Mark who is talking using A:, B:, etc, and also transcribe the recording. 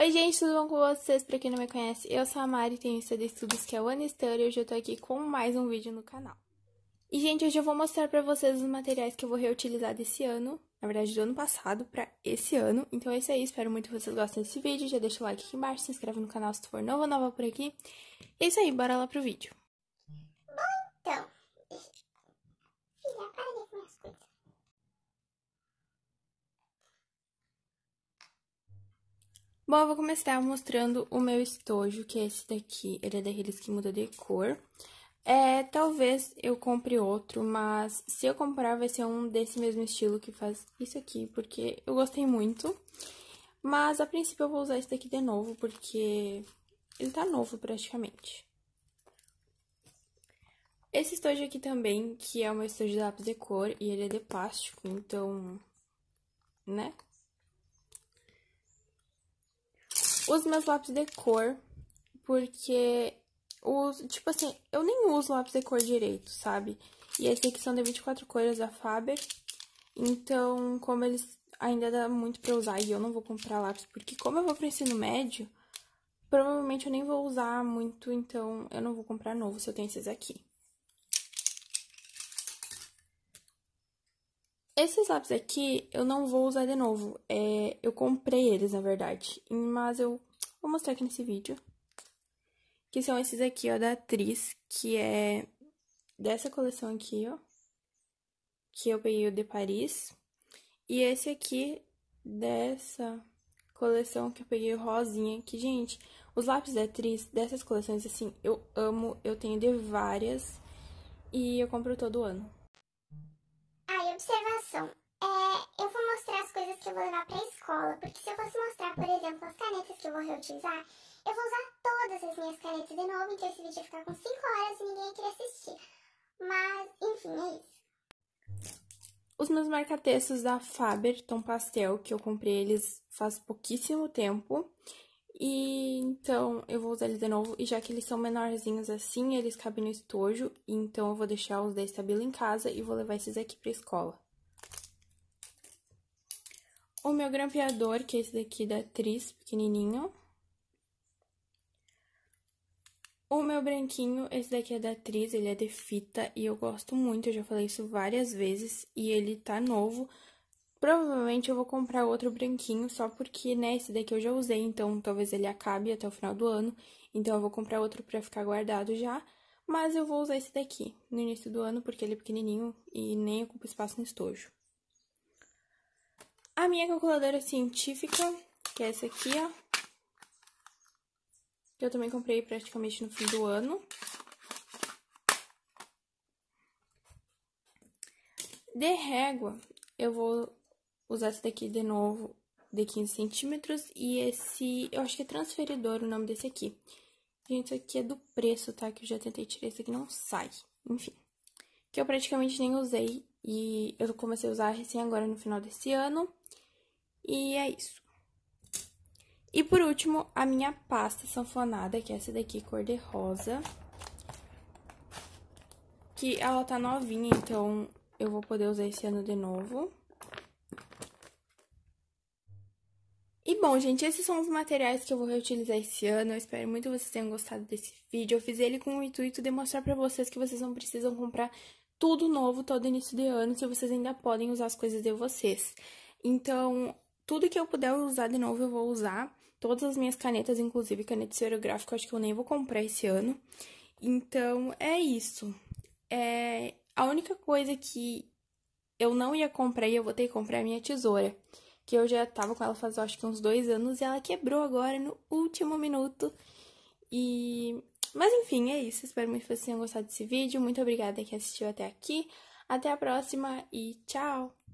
A: Oi, gente, tudo bom com vocês? Pra quem não me conhece, eu sou a Mari, tenista de estudos que é o Anistar e hoje eu tô aqui com mais um vídeo no canal. E, gente, hoje eu vou mostrar pra vocês os materiais que eu vou reutilizar desse ano, na verdade, do ano passado pra esse ano. Então é isso aí, espero muito que vocês gostem desse vídeo, já deixa o like aqui embaixo, se inscreve no canal se tu for novo ou nova por aqui. E é isso aí, bora lá pro vídeo. Bom, eu vou começar mostrando o meu estojo, que é esse daqui. Ele é daqueles que muda de cor. É, talvez eu compre outro, mas se eu comprar vai ser um desse mesmo estilo que faz isso aqui, porque eu gostei muito. Mas a princípio eu vou usar esse daqui de novo, porque ele tá novo praticamente. Esse estojo aqui também, que é um estojo de lápis de cor, e ele é de plástico, então, né? Uso meus lápis de cor, porque os tipo assim, eu nem uso lápis de cor direito, sabe? E esse aqui são de 24 cores da Faber. Então, como eles ainda dá muito para usar e eu não vou comprar lápis, porque como eu vou pro ensino médio, provavelmente eu nem vou usar muito, então eu não vou comprar novo se eu tenho esses aqui. Esses lápis aqui eu não vou usar de novo. É, eu comprei eles, na verdade. Mas eu vou mostrar aqui nesse vídeo. Que são esses aqui, ó, da Atriz. Que é dessa coleção aqui, ó. Que eu peguei o de Paris. E esse aqui dessa coleção que eu peguei o rosinha. Que, gente, os lápis da Atriz, dessas coleções, assim, eu amo. Eu tenho de várias. E eu compro todo ano observação. É, eu vou mostrar as coisas que eu vou levar para a escola, porque se eu fosse mostrar, por exemplo, as canetas que eu vou reutilizar, eu vou usar todas as minhas canetas de novo, então esse vídeo ia ficar com 5 horas e ninguém ia querer assistir. Mas, enfim, é isso. Os meus marcatextos da Faber Tom Pastel, que eu comprei eles faz pouquíssimo tempo, e então eu vou usar eles de novo. E já que eles são menorzinhos assim, eles cabem no estojo. Então eu vou deixar os da Estabilo em casa e vou levar esses aqui pra escola. O meu grampeador, que é esse daqui da Tris, pequenininho. O meu branquinho, esse daqui é da Tris, ele é de fita e eu gosto muito, eu já falei isso várias vezes. E ele tá novo, Provavelmente eu vou comprar outro branquinho, só porque, né, esse daqui eu já usei, então talvez ele acabe até o final do ano. Então eu vou comprar outro pra ficar guardado já, mas eu vou usar esse daqui no início do ano, porque ele é pequenininho e nem ocupa espaço no estojo. A minha calculadora científica, que é essa aqui, ó. Que eu também comprei praticamente no fim do ano. De régua, eu vou usar esse daqui de novo, de 15 centímetros. E esse, eu acho que é transferidor o nome desse aqui. Gente, isso aqui é do preço, tá? Que eu já tentei tirar, esse aqui não sai. Enfim, que eu praticamente nem usei. E eu comecei a usar recém agora no final desse ano. E é isso. E por último, a minha pasta sanfonada, que é essa daqui, cor de rosa. Que ela tá novinha, então eu vou poder usar esse ano de novo. E bom, gente, esses são os materiais que eu vou reutilizar esse ano. Eu espero muito que vocês tenham gostado desse vídeo. Eu fiz ele com o intuito de mostrar pra vocês que vocês não precisam comprar tudo novo todo início de ano, se vocês ainda podem usar as coisas de vocês. Então, tudo que eu puder usar de novo, eu vou usar. Todas as minhas canetas, inclusive caneta esferográfica, acho que eu nem vou comprar esse ano. Então, é isso. É... A única coisa que eu não ia comprar e eu vou ter que comprar é a minha tesoura que eu já tava com ela faz acho que uns dois anos e ela quebrou agora no último minuto. E. Mas enfim, é isso. Espero muito que vocês tenham gostado desse vídeo. Muito obrigada que assistiu até aqui. Até a próxima e tchau!